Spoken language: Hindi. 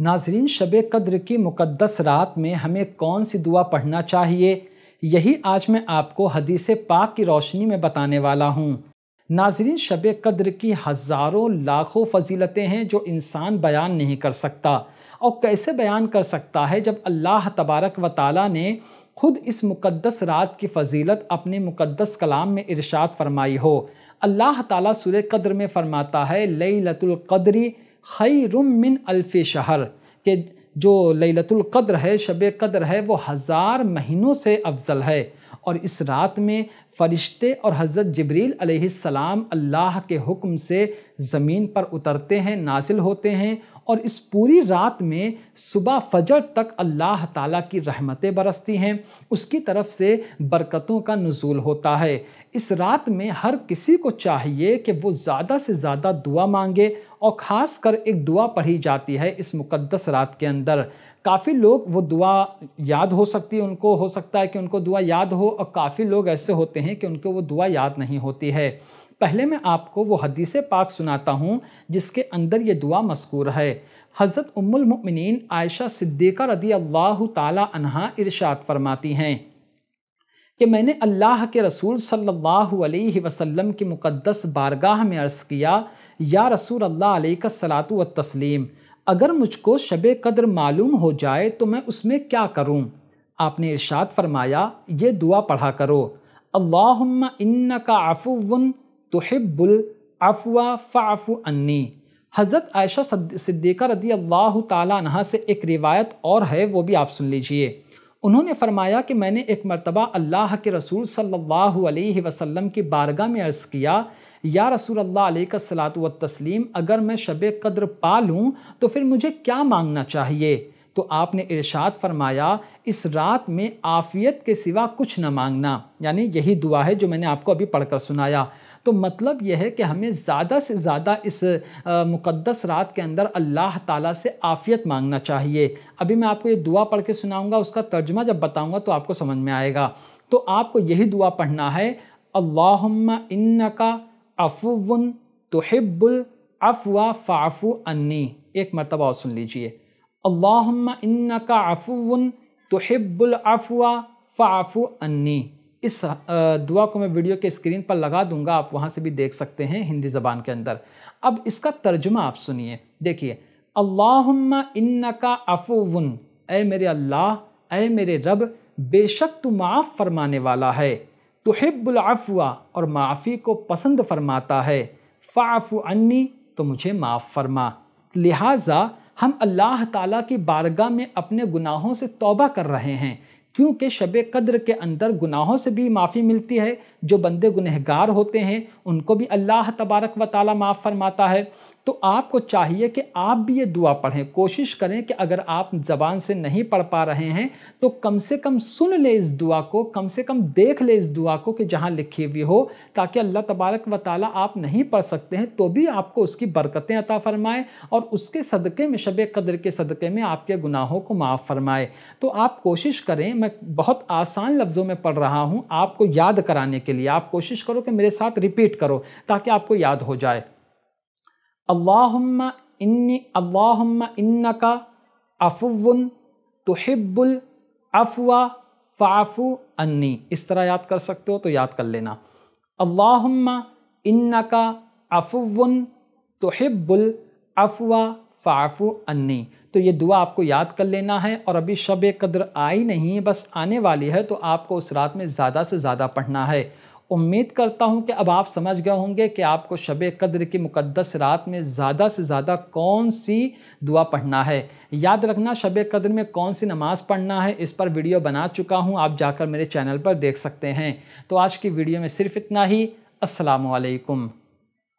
नाजरीन शब कद्र की मुक़दस रात में हमें कौन सी दुआ पढ़ना चाहिए यही आज मैं आपको हदीस पाक की रोशनी में बताने वाला हूँ नाजरीन शब कद्र की हज़ारों लाखों फजीलतें हैं जो इंसान बयान नहीं कर सकता और कैसे बयान कर सकता है जब अल्लाह तबारक व ताली ने खुद इस मुक़दस रात की फ़जीलत अपने मुक़दस कलाम में इरशाद फरमाई हो अल्लाह ताला सुर कद्र में फ़रमाता है लई लतुल्कदरी खैरुम मिन अल्फ़ शहर के जो लैलतुल कद्र है शब कद्र है वो हज़ार महीनों से अफजल है और इस रात में फ़रिश्ते और हज़रत जबरील अलैहिस्सलाम अल्लाह के हुक्म से ज़मीन पर उतरते हैं नाजिल होते हैं और इस पूरी रात में सुबह फजर तक अल्लाह ताला की रहमतें बरसती हैं उसकी तरफ से बरकतों का नज़ुल होता है इस रात में हर किसी को चाहिए कि वो ज़्यादा से ज़्यादा दुआ मांगे और ख़ास कर एक दुआ पढ़ी जाती है इस मुक़दस रात के अंदर काफ़ी लोग वो दुआ याद हो सकती है उनको हो सकता है कि उनको दुआ याद हो और काफ़ी लोग ऐसे होते हैं हैं कि उनको वो दुआ याद नहीं होती है पहले मैं आपको वो हदीस पाक सुनाता हूँ जिसके अंदर ये दुआ मस्कूर है हज़रत उम्मिन आयशा सिद्दीक़ा रदी अल्लाह तहा इरशाद फरमाती हैं कि मैंने अल्लाह के रसूल सल्लल्लाहु अलैहि वसल्लम की मुक़द्दस बारगाह में अर्ज़ किया या रसूल अल्लाह अलैहि सलातु व तस्लीम अगर मुझको शब कदर मालूम हो जाए तो मैं उसमें क्या करूँ आपने इरशाद फरमाया ये दुआ पढ़ा करो अल्लाहुम्मा इन्नका अफ़ुवन तुहिब्बुल अफ़वा फ़ाफ़ु अन्नी हज़रत आयशा सिद्दीक़ा रदी अल्लाह तहा से एक रिवायत और है वो भी आप सुन लीजिए उन्होंने फरमाया कि मैंने एक मरतबा अल्लाह के रसूल सल्लल्लाहु अलैहि वसल्लम की बारगाह में अर्ज़ किया या रसूल अल्लाह सलात व तस्लीम अगर मैं शब कद्र पा लूँ तो फिर मुझे क्या मांगना चाहिए तो आपने इरशाद फरमाया इस रात में आफ़ियत के सिवा कुछ न मांगना यानी यही दुआ है जो मैंने आपको अभी पढ़कर सुनाया तो मतलब यह है कि हमें ज़्यादा से ज़्यादा इस मुक़दस रात के अंदर अल्लाह ताला से आफ़ियत मांगना चाहिए अभी मैं आपको ये दुआ पढ़ के सुनाऊँगा उसका तर्जमा जब बताऊँगा तो आपको समझ में आएगा तो आपको यही दुआ पढ़ना है अल्लाहुम्मा इन्नका अफुवन तुहिब्बुल अफवा फ़ाफ़ू अन्नी एक मरतबा और सुन लीजिए अल्लाम इन्ना का अफुवन तोहब्बुलफ़ुआ फ़ाफ़ु अन्नी इस दुआ को मैं वीडियो के स्क्रीन पर लगा दूंगा आप वहाँ से भी देख सकते हैं हिंदी ज़बान के अंदर अब इसका तर्जुमा आप सुनिए देखिए अल्लाम इन्ना का अफुवन ए मेरे अल्लाह ए मेरे रब बेशक तू माफ़ फरमाने वाला है तोहब्बुलफ़ुआ और माफ़ी को पसंद फरमाता है फ़ाफ़ु अन्नी तो मुझे माफ़ फरमा लिहाजा हम अल्लाह ताला की बारगाह में अपने गुनाहों से तौबा कर रहे हैं क्योंकि शब कद्र के अंदर गुनाहों से भी माफ़ी मिलती है जो बंदे गुनहगार होते हैं उनको भी अल्लाह तबारक व ताली माफ़ फरमाता है तो आपको चाहिए कि आप भी ये दुआ पढ़ें कोशिश करें कि अगर आप ज़बान से नहीं पढ़ पा रहे हैं तो कम से कम सुन ले इस दुआ को कम से कम देख ले इस दुआ को कि जहाँ लिखी हुई हो ताकि अल्लाह तबारक व ताली आप नहीं पढ़ सकते हैं तो भी आपको उसकी बरकतें अता फ़रमाएँ और उसके सदक़े में शब कद्र के सदक़े में आपके गुनाहों को माफ़ फरमाए तो आप कोशिश करें मैं बहुत आसान लफ्ज़ों में पढ़ रहा हूँ आपको याद कराने के लिए आप कोशिश करो कि मेरे साथ रिपीट करो ताकि आपको याद हो जाए अल्लाहुम्मा इन्नी अल्लाहुम्मा इन्ना का अफुवन तहिब्बुल अफवा फ़ाफ़ू अन्नी इस तरह याद कर सकते हो तो याद कर लेना अल्लाहुम्मा इन्ना का अफुवन तहिब्बुल अफवा फ़ाफ़ू अन्नी तो ये दुआ आपको याद कर लेना है और अभी शब कदर आई नहीं है बस आने वाली है तो आपको उस रात में ज़्यादा से ज़्यादा पढ़ना है उम्मीद करता हूँ कि अब आप समझ गए होंगे कि आपको शब कद्र की मुक़दस रात में ज़्यादा से ज़्यादा कौन सी दुआ पढ़ना है याद रखना शब कद्र में कौन सी नमाज़ पढ़ना है इस पर वीडियो बना चुका हूँ आप जाकर मेरे चैनल पर देख सकते हैं तो आज की वीडियो में सिर्फ़ इतना ही असलकम